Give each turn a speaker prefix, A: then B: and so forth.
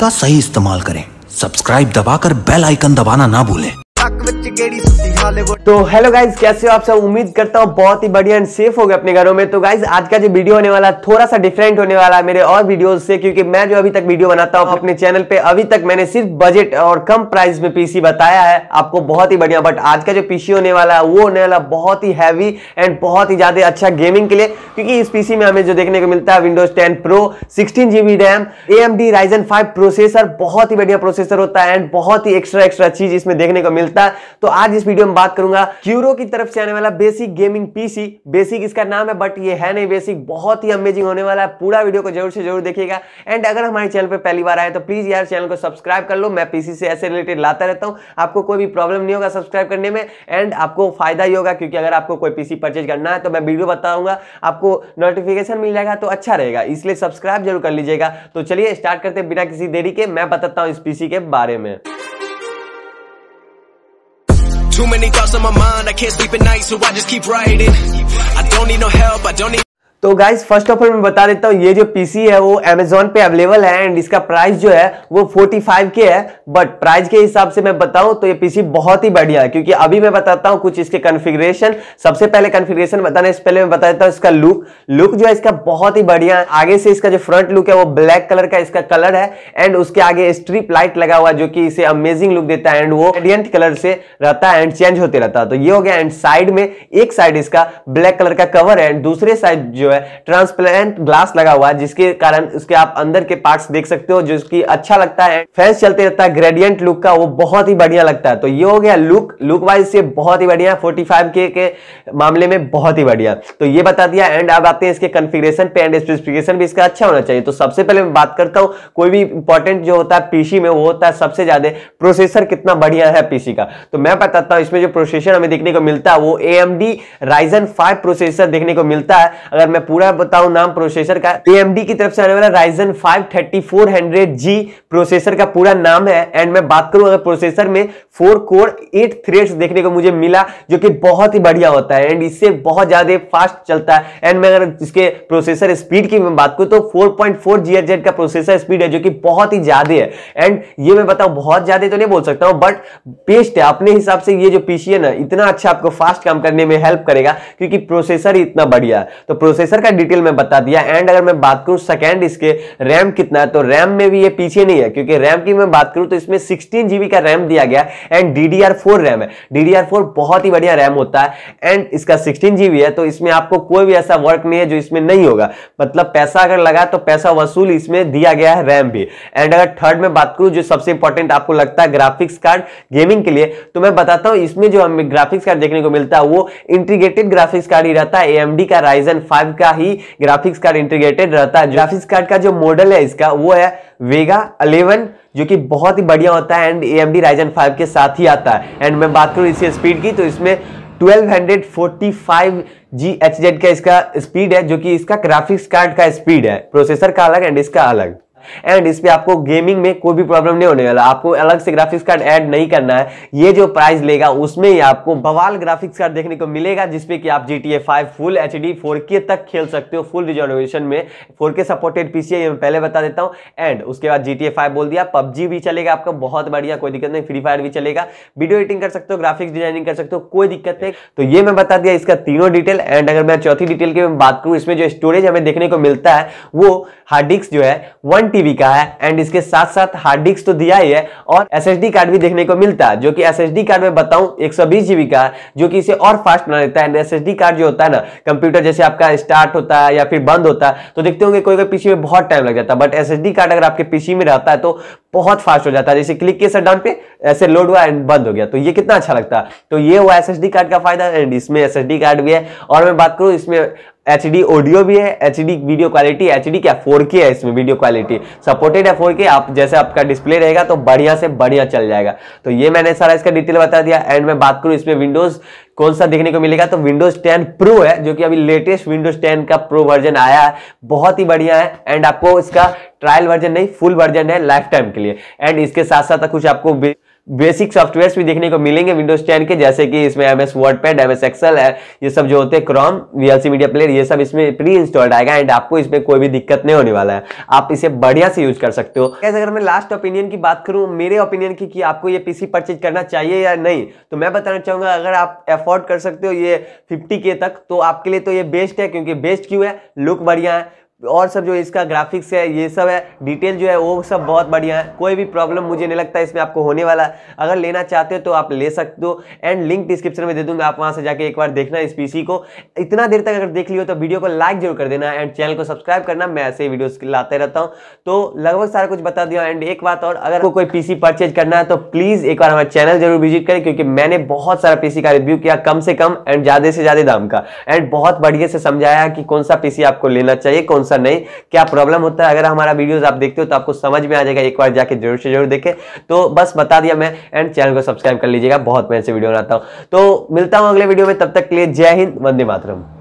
A: का सही इस्तेमाल करें सब्सक्राइब दबाकर बेल आइकन दबाना ना भूलें तो हेलो गाइज कैसे हो आप सब उम्मीद करता हूँ बहुत ही बढ़िया एंड सेफ हो गए अपने घरों में तो गाइज आज का जो वीडियो होने वाला थोड़ा सा डिफरेंट होने वाला है मेरे और वीडियोस से क्योंकि मैं जो अभी तक वीडियो बनाता हूँ अपने चैनल पे अभी तक मैंने सिर्फ बजट और कम प्राइस में पीसी बताया है आपको बहुत ही बढ़िया बट आज का जो पीसी होने वाला है वो होने वाला बहुत ही हैवी एंड बहुत ही ज्यादा अच्छा गेमिंग के लिए क्योंकि इस पीसी में हमें जो देखने को मिलता है Windows ten pro sixteen GB RAM A M D Ryzen five processor बहुत ही बढ़िया प्रोसेसर होता है एंड बहुत ही एक्स्ट्रा एक्स्ट्रा चीज इसमें देखने को मिलता है तो आज इस वीडियो में बात करूंगा क्यूरो की तरफ से आने वाला बेसिक गेमिंग पीसी बेसिक इसका नाम है बट ये है नहीं बेसिक बहुत ही अमेजिंग होने वाला है पूरा वीडियो को जरूर से जरूर देखिएगा एंड अगर हमारे चैनल पर पहली बार आए तो प्लीज यार चैनल को सब्सक्राइब कर लो मैं पीसी से ऐसे रिलेटेड लाता रहता हूं आपको कोई भी प्रॉब्लम नहीं होगा सब्सक्राइब करने में एंड आपको फायदा ही होगा क्योंकि अगर आपको कोई पीसी परचेज करना है तो मैं वीडियो बताऊंगा आपको नोटिफिकेशन मिल जाएगा तो अच्छा रहेगा इसलिए सब्सक्राइब जरूर कर लीजिएगा तो चलिए स्टार्ट करते बिना किसी देरी के मैं बताता हूँ इस पीसी के बारे में Too many thoughts on my mind, I can't sleep at night, so I just keep writing. I don't need no help, I don't need तो गाइज फर्स्ट ऑफ ऑल मैं बता देता हूँ ये जो पीसी है वो अमेजोन पे अवेलेबल है एंड इसका प्राइस जो है वो 45 के है बट प्राइस के हिसाब से मैं बताऊँ तो ये पीसी बहुत ही बढ़िया है क्योंकि अभी मैं बताता हूँ कुछ इसके कॉन्फ़िगरेशन सबसे पहले कॉन्फ़िगरेशन बताने से पहले मैं बता देता हूँ इसका लुक लुक जो है इसका बहुत ही बढ़िया है आगे से इसका जो फ्रंट लुक है वो ब्लैक कलर का इसका कलर है एंड उसके आगे स्ट्रीप लाइट लगा हुआ जो कि इसे अमेजिंग लुक देता है एंड वो रेडियंट कलर से रहता है एंड चेंज होते रहता है तो ये हो गया एंड साइड में एक साइड इसका ब्लैक कलर का कवर है एंड दूसरे साइड जो है ट्रांसपेरेंट ग्लास लगा हुआ है जिसके कारण उसके आप अंदर के पार्ट्स देख सकते हो जो उसकी अच्छा लगता है फैंस चलते रहता है ग्रेडियंट लुक का वो बहुत ही बढ़िया लगता है तो ये हो गया लुक लुक वाइज से बहुत ही बढ़िया फोर्टी फाइव के, के मामले में बहुत ही बढ़िया तो ये बता दिया एंड अब आते हैं इसके कन्फिग्रेशन पे एंड स्पेसिफिकेशन भी इसका अच्छा होना चाहिए तो सबसे पहले मैं बात करता हूँ कोई भी इंपॉर्टेंट जो होता है पीसी में वो होता है सबसे ज्यादा प्रोसेसर कितना बढ़िया है पीसी का तो मैं बताता हूँ इसमें जो प्रोसेसर हमें देखने को मिलता है वो A M D Ryzen five processor देखने को मिलता है अगर मैं मैं पूरा बताऊं नाम प्रोसेसर का AMD की तरफ से आने वाला Ryzen 5 3400G प्रोसेसर का पूरा नाम है एंड मैं बात करूं अगर प्रोसेसर में फोर कोर एट थ्रेड देखने को मुझे मिला जो कि बहुत ही बढ़िया होता है एंड इससे बहुत ज्यादा फास्ट चलता है एंड मैं अगर इसके प्रोसेसर स्पीड की बात करूं तो फोर पॉइंट का प्रोसेसर स्पीड है जो कि बहुत ही ज्यादा है एंड ये मैं बताऊं बहुत ज्यादा तो नहीं बोल सकता हूं बट बेस्ट है अपने हिसाब से ये जो पीसी है ना इतना अच्छा आपको फास्ट काम करने में हेल्प करेगा क्योंकि प्रोसेसर ही इतना बढ़िया है तो प्रोसेसर प्रोसेसर का डिटेल में बता दिया एंड अगर मैं बात करूं सेकेंड इसके रैम कितना है तो रैम में भी ये पीछे नहीं है क्योंकि रैम की मैं बात करूं तो इसमें सिक्सटीन जीबी का रैम दिया गया एंड डी रैम है डी बहुत ही बढ़िया रैम होता है एंड इसका सिक्सटीन जीबी है तो इसमें आपको कोई भी ऐसा वर्क नहीं है जो इसमें नहीं होगा मतलब पैसा अगर लगा तो पैसा वसूल इसमें दिया गया है रैम भी एंड अगर थर्ड में बात करूं जो सबसे इंपॉर्टेंट आपको लगता है ग्राफिक्स कार्ड गेमिंग के लिए तो मैं बताता हूं इसमें जो हमें ग्राफिक्स कार्ड देखने को मिलता है वो इंटीग्रेटेड ग्राफिक्स कार्ड ही रहता है ए का राइजन फाइव कार्ड का ही ग्राफिक्स कार्ड इंटीग्रेटेड रहता है ग्राफिक्स कार्ड का जो मॉडल है इसका वो है वेगा अलेवन जो कि बहुत ही बढ़िया होता है and A M D Ryzen five के साथ ही आता है एंड मैं बात करूँ इसी स्पीड की तो इसमें 1245 GHz का इसका स्पीड है जो कि इसका ग्राफिक्स कार्ड का स्पीड है प्रोसेसर का अलग एंड इसका अलग एंड इस पर आपको गेमिंग में कोई भी प्रॉब्लम नहीं होने वाला आपको अलग से ग्राफिक्स कार्ड ऐड नहीं करना है ये जो प्राइस लेगा उसमें ही आपको बवाल ग्राफिक्स कार्ड देखने को मिलेगा जिसपे कि आप G T full H D तक खेल सकते हो फुल रिजोल्यूशन में फोर सपोर्टेड पीसीआई मैं पहले बता देता हूँ एंड उसके बाद जी टी बोल दिया पबजी भी चलेगा आपका बहुत बढ़िया कोई दिक्कत नहीं फ्री फायर भी चलेगा वीडियो एडिटिंग कर सकते हो ग्राफिक्स डिजाइनिंग कर सकते हो कोई दिक्कत नहीं तो ये मैं बता दिया इसका तीनों डिटेल एंड अगर मैं चौथी डिटेल की बात करूँ इसमें जो स्टोरेज हमें देखने को मिलता है वो हार्ड डिस्क जो है वन टीवी का है एंड इसके साथ साथ हार्ड डिस्क तो दिया ही है और एस कार्ड भी देखने को मिलता है जो कि एस कार्ड में बताऊं एक जीबी का है जो कि इसे और फास्ट बना देता है एस कार्ड जो होता है ना कंप्यूटर जैसे आपका स्टार्ट होता है या फिर बंद होता है तो देखते होंगे कोई कोई पीछे में बहुत टाइम लग जाता है बट एस कार्ड अगर आपके पीछे में रहता है तो बहुत फास्ट हो जाता है जैसे क्लिक किया सर डाउन पे ऐसे लोड हुआ एंड बंद हो गया तो ये कितना अच्छा लगता है तो ये हुआ एस कार्ड का फायदा एंड इसमें एस कार्ड भी है और मैं बात करूँ इसमें एच डी ऑडियो भी है H D video quality H D क्या फोर के है इसमें वीडियो क्वालिटी सपोर्टेड है फोर के आप जैसे आपका डिस्प्ले रहेगा तो बढ़िया से बढ़िया चल जाएगा तो ये मैंने सारा इसका डिटेल बता दिया एंड मैं बात करूँ इसमें विंडोज कौन सा देखने को मिलेगा तो विंडोज 10 प्रो है जो कि अभी लेटेस्ट विंडोज 10 का प्रो वर्जन आया है बहुत ही बढ़िया है एंड आपको इसका ट्रायल वर्जन नहीं फुल वर्जन है लाइफ टाइम के लिए एंड इसके साथ साथ कुछ आपको बेसिक सॉफ्टवेयर भी देखने को मिलेंगे विंडोज टेन के जैसे कि इसमें M S WordPad M S Excel ये सब जो होते हैं क्रॉम वीएलसी मीडिया प्लेयर ये सब इसमें प्री इंस्टॉल्ड आएगा एंड आपको इसमें कोई भी दिक्कत नहीं होने वाला है आप इसे बढ़िया से यूज कर सकते हो कैसे अगर मैं लास्ट ओपिनियन की बात करूँ मेरे ओपिनियन की कि आपको ये पीसी परचेज करना चाहिए या नहीं तो मैं बताना चाहूंगा अगर आप एफोर्ड कर सकते हो ये फिफ्टी के तक तो आपके लिए तो ये बेस्ट है क्योंकि बेस्ट क्यों है लुक बढ़िया है और सब जो इसका ग्राफिक्स है ये सब है डिटेल जो है वो सब बहुत बढ़िया है कोई भी प्रॉब्लम मुझे नहीं लगता इसमें आपको होने वाला है अगर लेना चाहते हो तो आप ले सकते हो एंड लिंक डिस्क्रिप्शन में दे दूंगा आप वहाँ से जाके एक बार देखना इस पीसी को इतना देर तक अगर देख लियो तो वीडियो को लाइक जरूर कर देना एंड चैनल को सब्सक्राइब करना मैं ऐसे ही वीडियोज़ लाते रहता हूँ तो लगभग सारा कुछ बता दिया एंड एक बात और अगर आपको कोई पी परचेज करना है तो प्लीज़ एक बार हमारा चैनल जरूर विजिट करें क्योंकि मैंने बहुत सारा पी का रिव्यू किया कम से कम एंड ज़्यादा से ज़्यादा दाम का एंड बहुत बढ़िया से समझाया कि कौन सा पी आपको लेना चाहिए कौन सा ऑप्शन नहीं क्या प्रॉब्लम होता है अगर हमारा वीडियोज आप देखते हो तो आपको समझ में आ जाएगा एक बार जाके जरूर से जरूर देखें तो बस बता दिया मैं एंड चैनल को सब्सक्राइब कर लीजिएगा बहुत मैं ऐसे वीडियो बनाता हूँ तो मिलता हूँ अगले वीडियो में तब तक के लिए जय हिंद वंदे मातरम